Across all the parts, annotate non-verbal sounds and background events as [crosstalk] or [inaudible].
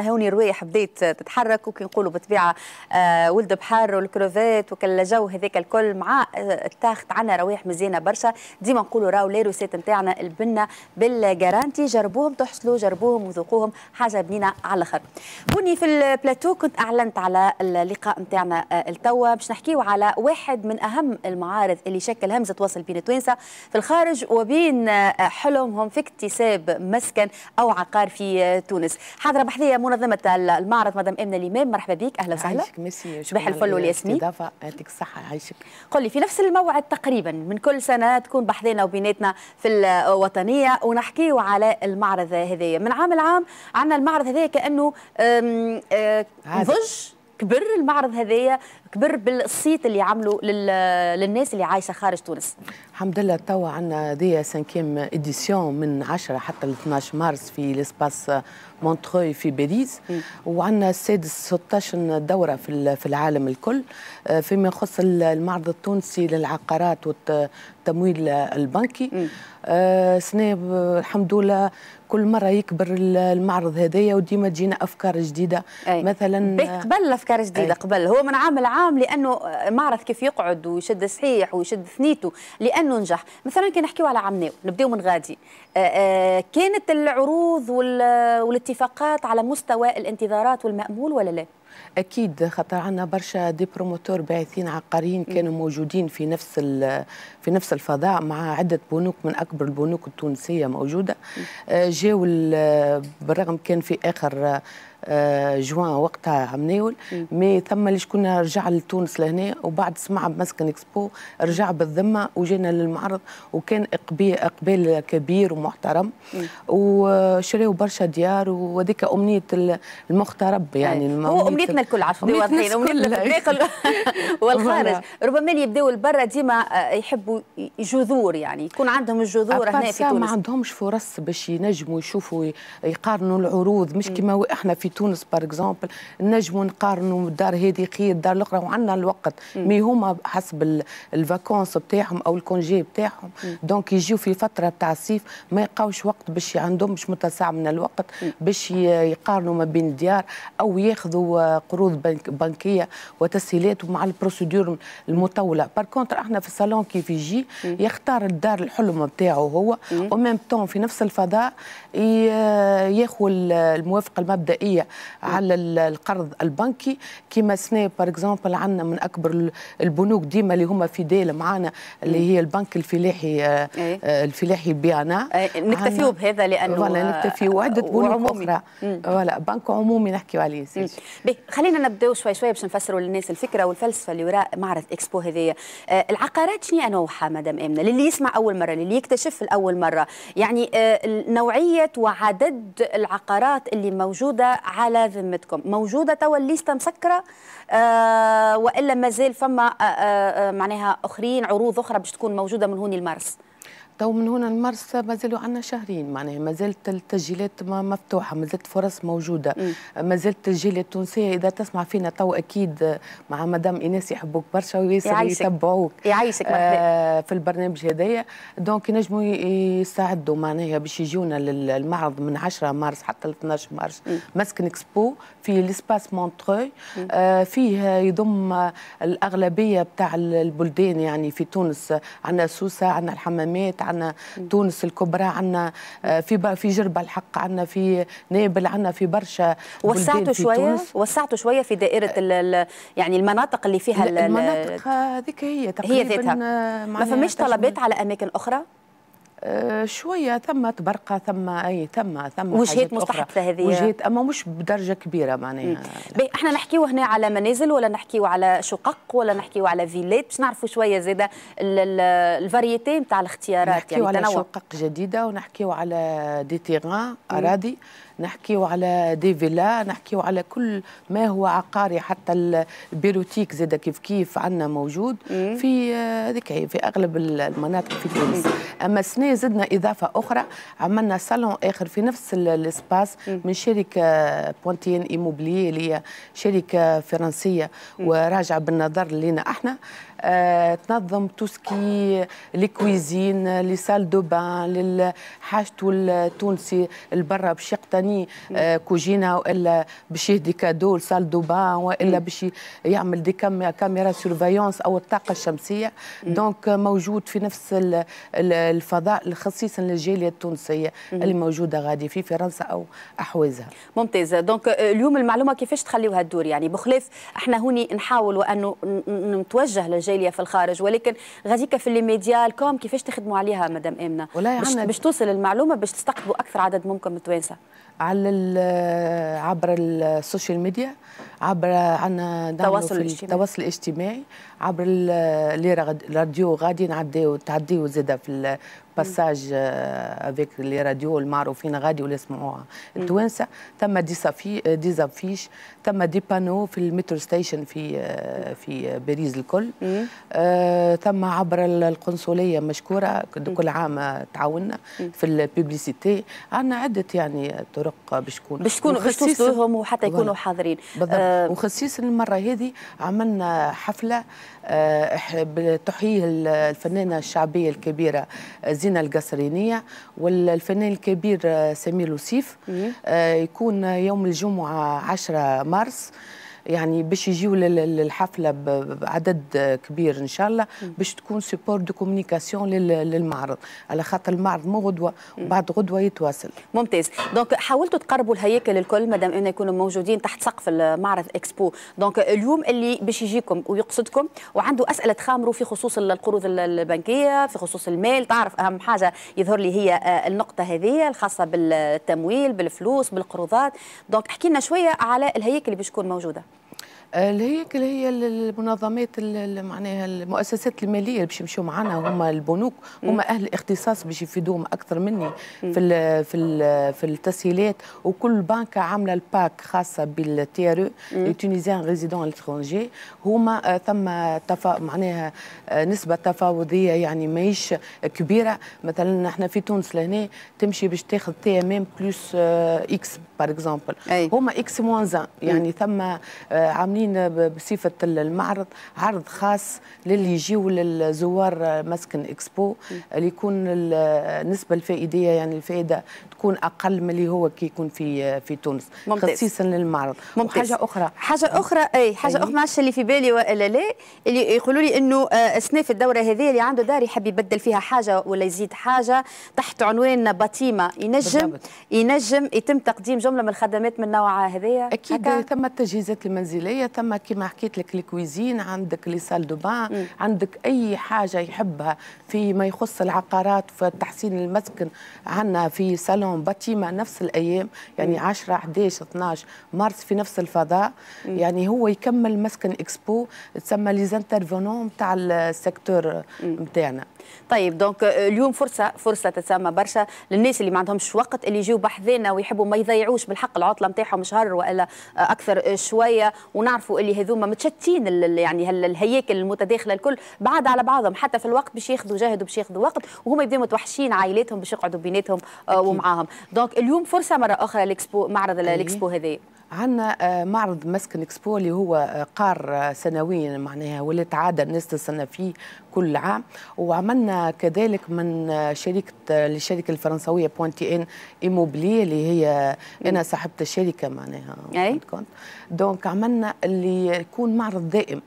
هوني روايح بدات تتحرك وكي نقولوا بالطبيعه آه ولد بحر والكروفيت جو هذاك الكل مع آه، التاخت عندنا روايح مزيانه برشا ديما نقولوا راهو لي روسيت نتاعنا البنه بالجارانتي جربوهم تحصلوا جربوهم وذوقوهم حاجه بنينه على الاخر هوني في البلاتو كنت اعلنت على اللقاء نتاعنا آه، التوا باش نحكيو على واحد من اهم المعارض اللي شكل همزه تواصل بين التوانسه في الخارج وبين آه، حلمهم في اكتساب مسكن او عقار في تونس حاضره بحذية منظمه المعرض مدام امنه الامام مرحبا بك اهلا وسهلا عايشك ميرسي صباح الفل والياسمين اضافه يعطيك الصحه عايشك قل لي في نفس الموعد تقريبا من كل سنه تكون بحثنا وبيناتنا في الوطنيه ونحكيو على المعرض هذايا من عام لعام عندنا المعرض هذايا كانه نضج كبر المعرض هذايا كبر بالصيت اللي عملوا للناس اللي عايشه خارج تونس الحمد لله توا عندنا دي سانكيم اديسيون من 10 حتى ل 12 مارس في لسباس مونتروي في باريس وعندنا السادس 16 دوره في في العالم الكل آه، فيما يخص المعرض التونسي للعقارات والتمويل البنكي آه، سنة الحمد لله كل مره يكبر المعرض هذايا وديما تجينا افكار جديده أي. مثلا قبل افكار جديده أي. قبل هو من عام لعام عام لانه معرض كيف يقعد ويشد صحيح ويشد ثنيته لانه نجح مثلا كي نحكيو على عمناو نبداو من غادي آه، آه، كانت العروض والاتفاقات على مستوى الانتظارات والمامول ولا لا؟ اكيد خاطر عندنا برشا دي بروموتور باعثين عقاريين كانوا موجودين في نفس في نفس الفضاء مع عده بنوك من اكبر البنوك التونسيه موجوده آه، جاوا بالرغم كان في اخر آه، جوان وقتها عمناول مي ثم اللي كنا رجع لتونس لهنا وبعد سمع بمسكن اكسبو رجع بالذمه وجينا للمعرض وكان اقبال كبير ومحترم وشريوا برشا ديار وهذيك امنيه المغترب يعني هو امنيتنا الكل عرفت امنيتنا الداخل [laughs] والخارج ربما اللي يبداوا لبرا ديما آه، يحبوا جذور يعني يكون عندهم الجذور هنا في تونس ما عندهمش فرص باش ينجموا يشوفوا يقارنوا العروض مش كما احنا في تونس بار اكزومبل نجموا نقارنوا الدار هذه خير الدار الاخرى وعندنا الوقت مي هما حسب الفاكونس بتاعهم او الكونجي بتاعهم دونك يجيو في فتره تاع الصيف ما يلقاوش وقت باش عندهمش متسع من الوقت باش يقارنوا ما بين الديار او ياخذوا قروض بنك بنكيه وتسهيلات ومع البروسيدور المطوله بار كونتر احنا في الصالون كيف يجي يختار الدار الحلم بتاعه هو وميم طون في نفس الفضاء ياخذ الموافقه المبدئيه م. على القرض البنكي كما سنا بار اكزومبل عندنا من اكبر البنوك ديما اللي هما في ديل معانا اللي هي البنك الفلاحي آه، إيه. آه، الفلاحي بيانا إيه، نكتفيو بهذا لانه ولا نكتفيو عده بنوك اخرى ولا بنك عمومي نحكيو عليه سيدي خلينا نبداو شوي شوي باش نفسروا للناس الفكره والفلسفه اللي وراء معرض اكسبو هذايا آه، العقارات شنو نوعها يعني مدام امنه للي يسمع اول مره للي يكتشف لاول مره يعني نوعيه وعدد العقارات اللي موجوده على ذمتكم موجوده توا الليسته مسكره آه والا مازال فما آه،, آه آه معناها اخرين عروض اخرى باش تكون موجوده من هوني المارس تو من هنا المرسى ما زالوا عندنا شهرين معناها ما زالت التسجيلات مفتوحه ما زالت فرص موجوده ما زالت التسجيل التونسيه اذا تسمع فينا تو اكيد مع مدام ايناس يحبوك برشا وياسر يتبعوك يعيشك آه في البرنامج هذايا دونك ينجموا يستعدوا معناها باش يجونا للمعرض من 10 مارس حتى 12 مارس مسكن اكسبو في ليسباس مونتروي آه فيه يضم الاغلبيه بتاع البلدان يعني في تونس عندنا سوسه عندنا الحمامات عندنا تونس الكبرى عندنا آه، في في جربه الحق عندنا في نابل عندنا في برشا وسعتوا شويه وسعتوا شويه في دائره يعني المناطق اللي فيها المناطق هذيك هي تقريبا هي ذاتها آه، ما فماش طلبات على اماكن اخرى آه، شويه ثم تبرقه ثم اي ثم ثم وجهات مستحدثه هذه وجهات اما مش بدرجه كبيره معناها احنا نحكيو هنا على منازل ولا نحكيو على شقق ولا نحكيو على فيلات باش نعرفوا شويه زاده الفاريتي نتاع الاختيارات يعني نحكيو يعني على شقق جديده ونحكيو على دي تيغان اراضي مم. نحكيو على دي فيلا نحكيو على كل ما هو عقاري حتى البيروتيك زاد كيف كيف عندنا موجود في آه، هذيك في اغلب المناطق في تونس اما السنه زدنا اضافه اخرى عملنا صالون اخر في نفس الاسباس من شركه بونتين ايموبلي اللي هي شركه فرنسيه وراجعه بالنظر لينا احنا آه، تنظم توسكي الكويزين لي سال دو بان حاجته التونسي البرا باش يقتني آه، كوجينا والا باش يهدي كادو لسال دو بان والا باش يعمل دي كاميرا سيرفايونس او الطاقه الشمسيه دونك آه، موجود في نفس الفضاء خصيصا للجاليه التونسيه اللي موجوده غادي في فرنسا او احوازها ممتازه دونك اليوم المعلومه كيفاش تخليوها الدور يعني بخلاف احنا هوني نحاول وأنه نتوجه جاليه في الخارج ولكن غاديك في لي ميديا الكوم كيفاش تخدموا عليها مدام امنه باش توصل المعلومه باش تستقطبوا اكثر عدد ممكن من التوانسه على عبر السوشيال ميديا عبر عنا التواصل الاجتماعي التواصل الاجتماعي عبر راديو غادي نعديو تعديو زاده في الباساج افيك لي راديو المعروفين غادي ولا يسمعوها التوانسه ثم دي صافي دي زافيش ثم دي بانو في المترو ستيشن في آه، في باريس الكل آه ثم عبر القنصليه مشكوره كل عام تعاوننا في الببليسيتي عندنا عده يعني طرق رقه باش تكون باش تكون باش وحتى يكونوا حاضرين بالضبط آه وخصيصا المره هذه عملنا حفله آه بتحيه الفنانه الشعبيه الكبيره آه، زينه القصرينيه والفنان الكبير آه، سمير لوسيف آه يكون يوم الجمعه 10 مارس آه يعني باش يجيو للحفله بعدد كبير ان شاء الله باش تكون سبور دو كومونيكاسيون للمعرض على خاطر المعرض مو غدوه وبعد غدوه يتواصل ممتاز دونك حاولتوا تقربوا الهياكل الكل مادام انه يكونوا موجودين تحت سقف المعرض اكسبو دونك اليوم اللي باش يجيكم ويقصدكم وعنده اسئله تخامروا في خصوص القروض البنكيه في خصوص المال تعرف اهم حاجه يظهر لي هي آه، النقطه هذه الخاصه بالتمويل بالفلوس بالقروضات دونك احكي لنا شويه على الهياكل اللي باش تكون موجوده آه، لهيك اللي هي المنظمات معناها المؤسسات الماليه اللي باش يمشيو معنا هما البنوك هما اهل الاختصاص باش يفيدوهم اكثر مني في الـ في الـ في التسهيلات وكل بنك عامله الباك خاصه بالتي ار او تونيزيان ريزيدون الترونجي هما آه، ثم تفا معناها آه، نسبه تفاوضيه يعني ماهيش كبيره مثلا احنا في تونس لهنا تمشي باش تاخذ تي ام ام بلس اكس باغ اكزومبل هما اكس موان يعني ثم عامل عاملين بصفه المعرض عرض خاص للي يجيو للزوار مسكن اكسبو اللي يكون النسبه الفائديه يعني الفائده تكون اقل من اللي هو كي يكون في في تونس خصيصا للمعرض ممتاز. وحاجه اخرى حاجه اخرى اي حاجه اخرى ماشي اللي في بالي والا لا اللي يقولوا لي انه آه، سنة في الدوره هذه اللي عنده دار يحب يبدل فيها حاجه ولا يزيد حاجه تحت عنوان بطيمه ينجم بالضبط. ينجم يتم تقديم جمله من الخدمات من نوع هذايا اكيد ثم التجهيزات المنزليه ثم كما حكيت لك الكويزين عندك لي سال دو بان عندك اي حاجه يحبها فيما يخص العقارات في تحسين المسكن عندنا في سالون كانوا باتيما نفس الايام يعني 10 11 12 مارس في نفس الفضاء مم. يعني هو يكمل مسكن اكسبو تسمى لي زانترفونون تاع السيكتور نتاعنا طيب دونك آه، اليوم فرصه فرصه تتسمى برشا للناس اللي ما عندهمش وقت اللي يجيو بحذانا ويحبوا ما يضيعوش بالحق العطله نتاعهم شهر والا آه، اكثر آه، شويه ونعرفوا اللي هذوما متشتين يعني الهياكل المتداخله الكل بعاد على بعضهم حتى في الوقت باش ياخذوا جهد وباش ياخذوا وقت وهما يبداو متوحشين عائلاتهم باش يقعدوا بيناتهم ومعاهم دونك اليوم فرصه مره اخرى الاكسبو معرض الاكسبو هذايا عندنا آه، معرض مسكن اكسبو اللي هو آه، قار آه، سنويا معناها واللي تعاد الناس تستنى فيه كل عام وعملنا كذلك من شركه الشركه الفرنسويه بوينتي ان ايموبلي اللي هي انا صاحبه الشركه معناها دونك عملنا اللي يكون معرض دائم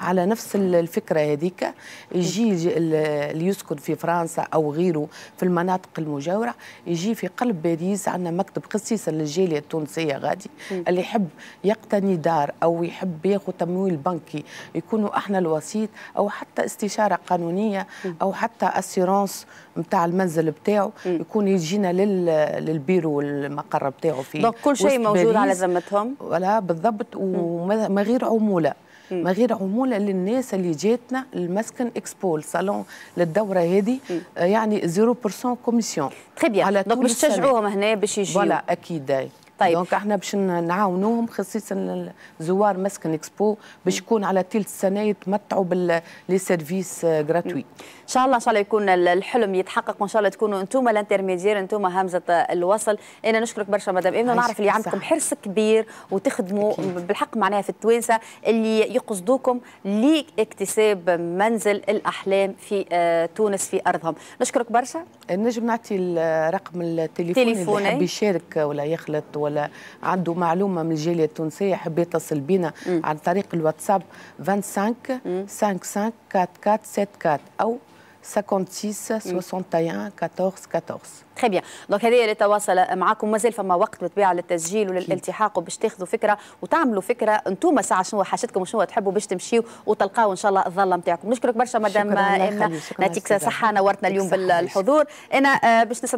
على نفس الفكره هذيك يجي اللي يسكن في فرنسا او غيره في المناطق المجاوره يجي في قلب باريس عندنا مكتب خصيصا للجاليه التونسيه غادي اللي يحب يقتني دار او يحب ياخذ تمويل بنكي يكونوا احنا الوسيط او حتى استشاره قانونيه او حتى اسيرونس نتاع المنزل بتاعه يكون يجينا لل... للبيرو المقر بتاعه في كل شيء موجود على ذمتهم ولا بالضبط وما غير عموله ما غير عموله للناس اللي جاتنا المسكن اكسبول صالون للدوره هذه يعني 0% كوميسيون على بيان دونك باش تشجعوهم هنا باش يجيو فوالا اكيد طيب دونك احنا باش نعاونوهم خصيصا زوار مسكن اكسبو باش يكون على تلت السنه يتمتعوا باللي سيرفيس غراتوي آه، ان شاء الله ان شاء الله يكون الحلم يتحقق وان شاء الله تكونوا انتم الانترميدير انتم همزه الوصل انا نشكرك برشا مدام ايمن ونعرف اللي عندكم حرص كبير وتخدموا أكيد. بالحق معناها في التوانسه اللي يقصدوكم لاكتساب منزل الاحلام في آه، تونس في ارضهم نشكرك برشا نجم نعطي رقم التليفون اللي يحب يشارك ولا يخلط ولا ولا عنده معلومه من الجاليه التونسيه يحب يتصل بينا عن طريق الواتساب 25 55 4474 او 56 61 14 14 تري بيان دونك هذه اللي تواصل معاكم مازال فما وقت بالطبيعه للتسجيل وللالتحاق وباش تاخذوا فكره وتعملوا فكره انتم ساعة شنو حاجتكم وشنو تحبوا باش تمشيوا وتلقاوا ان شاء الله الظله نتاعكم نشكرك برشا مدام امنا نعطيك صحه نورتنا اليوم بالحضور انا آه، باش